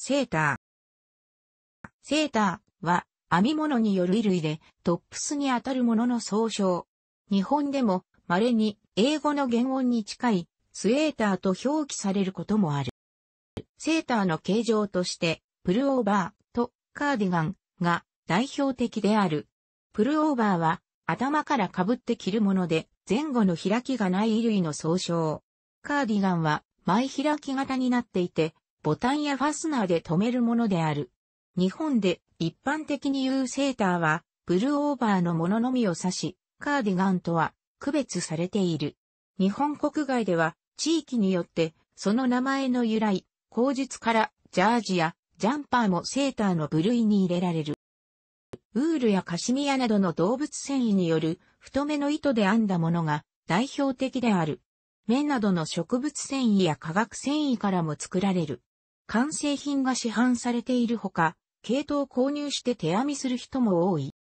セーター。セーターは編み物による衣類でトップスにあたるものの総称。日本でも稀に英語の原音に近いスエーターと表記されることもある。セーターの形状としてプルオーバーとカーディガンが代表的である。プルオーバーは頭から被って着るもので前後の開きがない衣類の総称。カーディガンは前開き型になっていて、ボタンやファスナーで留めるものである。日本で一般的に言うセーターは、ブルーオーバーのもののみを指し、カーディガンとは区別されている。日本国外では、地域によって、その名前の由来、口実から、ジャージやジャンパーもセーターの部類に入れられる。ウールやカシミヤなどの動物繊維による太めの糸で編んだものが代表的である。綿などの植物繊維や化学繊維からも作られる。完成品が市販されているほか、系統を購入して手編みする人も多い。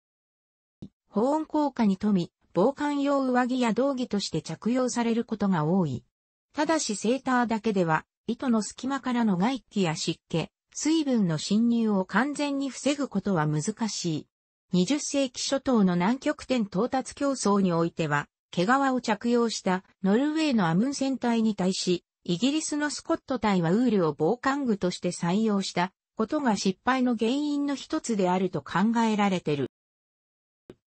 保温効果に富み、防寒用上着や道着として着用されることが多い。ただしセーターだけでは、糸の隙間からの外気や湿気、水分の侵入を完全に防ぐことは難しい。20世紀初頭の南極点到達競争においては、毛皮を着用したノルウェーのアムンセン隊に対し、イギリスのスコット隊はウールを防寒具として採用したことが失敗の原因の一つであると考えられてる。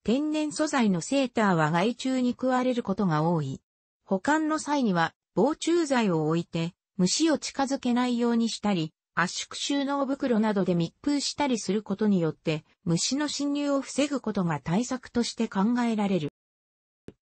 天然素材のセーターは害虫に食われることが多い。保管の際には防虫剤を置いて虫を近づけないようにしたり、圧縮収納袋などで密封したりすることによって虫の侵入を防ぐことが対策として考えられる。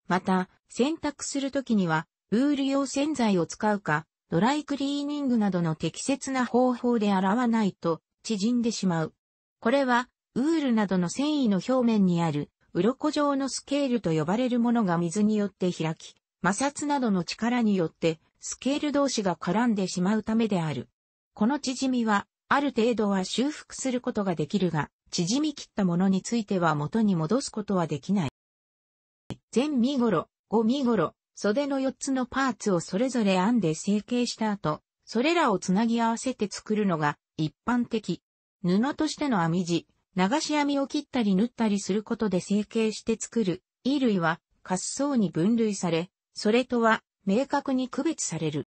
また、洗濯するときにはウール用洗剤を使うか、ドライクリーニングなどの適切な方法で洗わないと縮んでしまう。これは、ウールなどの繊維の表面にある、鱗状のスケールと呼ばれるものが水によって開き、摩擦などの力によって、スケール同士が絡んでしまうためである。この縮みは、ある程度は修復することができるが、縮み切ったものについては元に戻すことはできない。前身頃、後身頃、袖の4つのパーツをそれぞれ編んで成形した後、それらをつなぎ合わせて作るのが一般的。布としての編み地、流し編みを切ったり縫ったりすることで成形して作る衣類は滑走に分類され、それとは明確に区別される。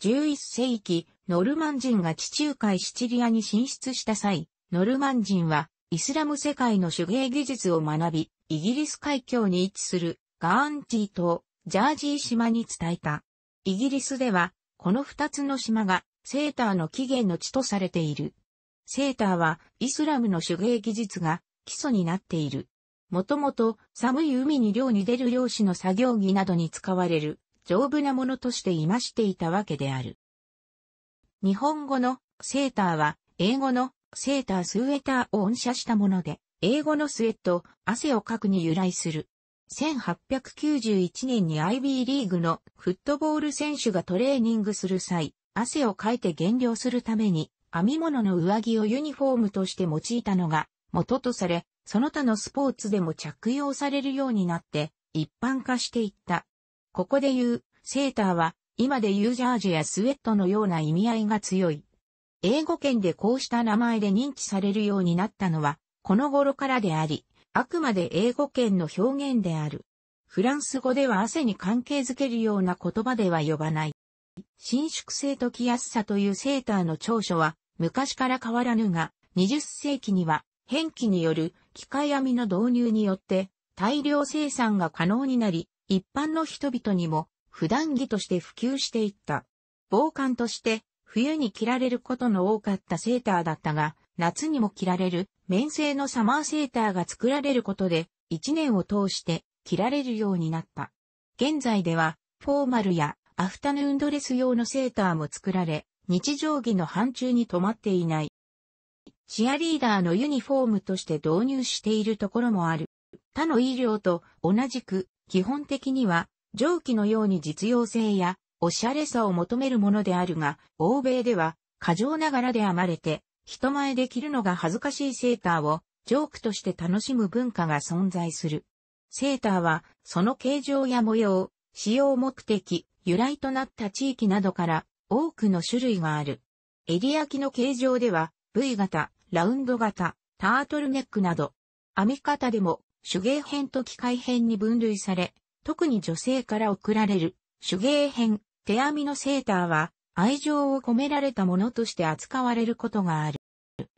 11世紀、ノルマン人が地中海シチリアに進出した際、ノルマン人はイスラム世界の手芸技術を学び、イギリス海峡に位置するガーンティ島、ジャージー島に伝えた。イギリスでは、この二つの島がセーターの起源の地とされている。セーターはイスラムの手芸技術が基礎になっている。もともと寒い海に漁に出る漁師の作業着などに使われる丈夫なものとしていましていたわけである。日本語のセーターは英語のセータースウェーターを音写したもので、英語のスウェット、汗をかくに由来する。1891年に IB リーグのフットボール選手がトレーニングする際、汗をかいて減量するために編み物の上着をユニフォームとして用いたのが元とされ、その他のスポーツでも着用されるようになって一般化していった。ここで言うセーターは今で言うジャージやスウェットのような意味合いが強い。英語圏でこうした名前で認知されるようになったのはこの頃からであり、あくまで英語圏の表現である。フランス語では汗に関係づけるような言葉では呼ばない。伸縮性と着やすさというセーターの長所は昔から変わらぬが、20世紀には変気による機械編みの導入によって大量生産が可能になり、一般の人々にも普段着として普及していった。防寒として冬に着られることの多かったセーターだったが、夏にも着られる綿製のサマーセーターが作られることで、一年を通して着られるようになった。現在では、フォーマルやアフタヌーンドレス用のセーターも作られ、日常着の範疇に止まっていない。チアリーダーのユニフォームとして導入しているところもある。他の医療と同じく、基本的には、蒸気のように実用性や、おしゃれさを求めるものであるが、欧米では、過剰ながらで編まれて、人前で着るのが恥ずかしいセーターをジョークとして楽しむ文化が存在する。セーターは、その形状や模様、使用目的、由来となった地域などから多くの種類がある。襟焼きの形状では、V 型、ラウンド型、タートルネックなど、編み方でも手芸編と機械編に分類され、特に女性から贈られる手芸編、手編みのセーターは、愛情を込められたものとして扱われることがある。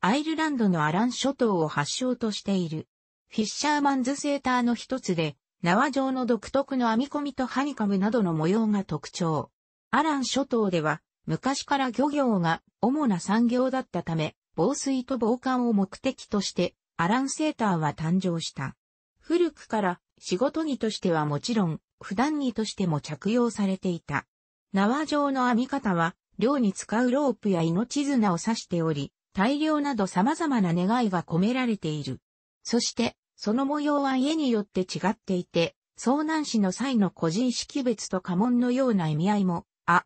アイルランドのアラン諸島を発祥としている。フィッシャーマンズセーターの一つで、縄状の独特の編み込みとハニカムなどの模様が特徴。アラン諸島では、昔から漁業が主な産業だったため、防水と防寒を目的として、アランセーターは誕生した。古くから仕事着としてはもちろん、普段着としても着用されていた。縄状の編み方は、漁に使うロープや命綱を指しており、大量など様々な願いが込められている。そして、その模様は家によって違っていて、遭難死の際の個人識別と家紋のような意味合いも、あ。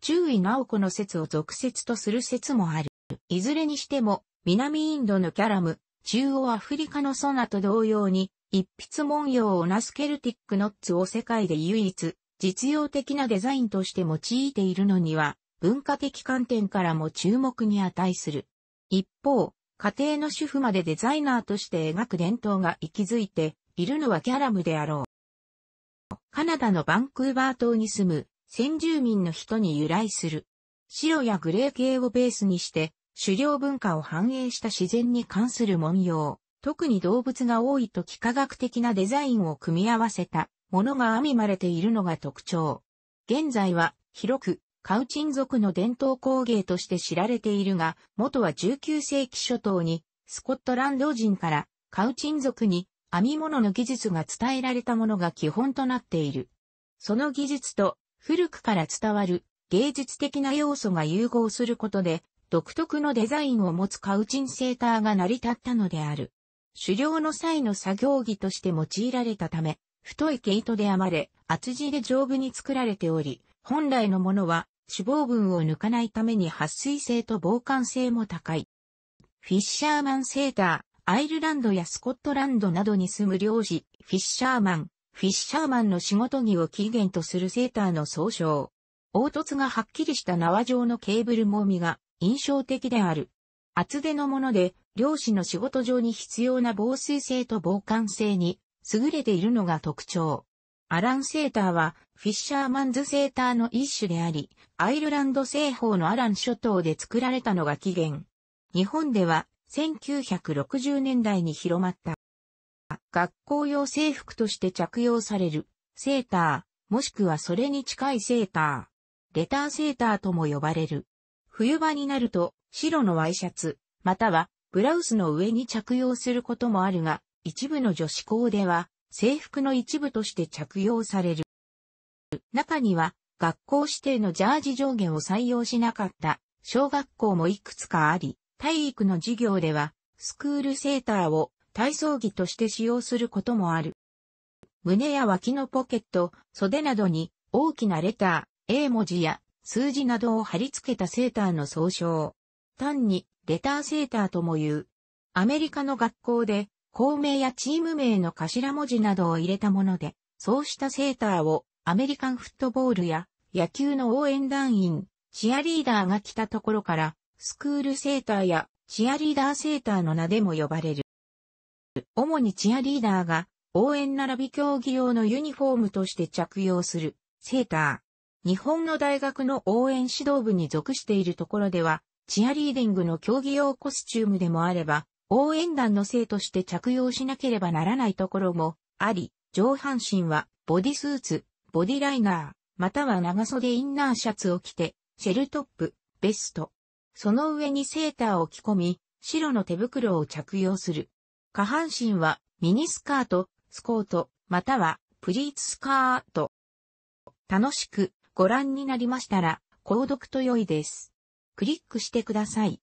注意直子の説を俗説とする説もある。いずれにしても、南インドのキャラム、中央アフリカのソナと同様に、一筆文様をなすケルティックノッツを世界で唯一、実用的なデザインとして用いているのには、文化的観点からも注目に値する。一方、家庭の主婦までデザイナーとして描く伝統が息づいているのはキャラムであろう。カナダのバンクーバー島に住む先住民の人に由来する。白やグレー系をベースにして狩猟文化を反映した自然に関する文様、特に動物が多いと幾何学的なデザインを組み合わせたものが編みまれているのが特徴。現在は広くカウチン族の伝統工芸として知られているが、元は19世紀初頭にスコットランド人からカウチン族に編み物の技術が伝えられたものが基本となっている。その技術と古くから伝わる芸術的な要素が融合することで独特のデザインを持つカウチンセーターが成り立ったのである。狩猟の際の作業着として用いられたため、太い毛糸で編まれ、厚地で丈夫に作られており、本来のものは脂肪分を抜かないために撥水性と防寒性も高い。フィッシャーマンセーター、アイルランドやスコットランドなどに住む領事、フィッシャーマン、フィッシャーマンの仕事着を起源とするセーターの総称。凹凸がはっきりした縄状のケーブルもみが印象的である。厚手のもので、漁師の仕事上に必要な防水性と防寒性に優れているのが特徴。アランセーターはフィッシャーマンズセーターの一種であり、アイルランド西方のアラン諸島で作られたのが起源。日本では1960年代に広まった。学校用制服として着用されるセーター、もしくはそれに近いセーター。レターセーターとも呼ばれる。冬場になると白のワイシャツ、またはブラウスの上に着用することもあるが、一部の女子校では制服の一部として着用される。中には学校指定のジャージ上下を採用しなかった小学校もいくつかあり、体育の授業ではスクールセーターを体操着として使用することもある。胸や脇のポケット、袖などに大きなレター、A 文字や数字などを貼り付けたセーターの総称。単にレターセーターとも言う。アメリカの学校で校名やチーム名の頭文字などを入れたもので、そうしたセーターをアメリカンフットボールや野球の応援団員、チアリーダーが来たところから、スクールセーターやチアリーダーセーターの名でも呼ばれる。主にチアリーダーが応援並び競技用のユニフォームとして着用するセーター。日本の大学の応援指導部に属しているところでは、チアリーディングの競技用コスチュームでもあれば、応援団の生として着用しなければならないところもあり、上半身はボディスーツ、ボディライナー、または長袖インナーシャツを着て、シェルトップ、ベスト。その上にセーターを着込み、白の手袋を着用する。下半身はミニスカート、スコート、またはプリーツスカート。楽しくご覧になりましたら、購読と良いです。クリックしてください。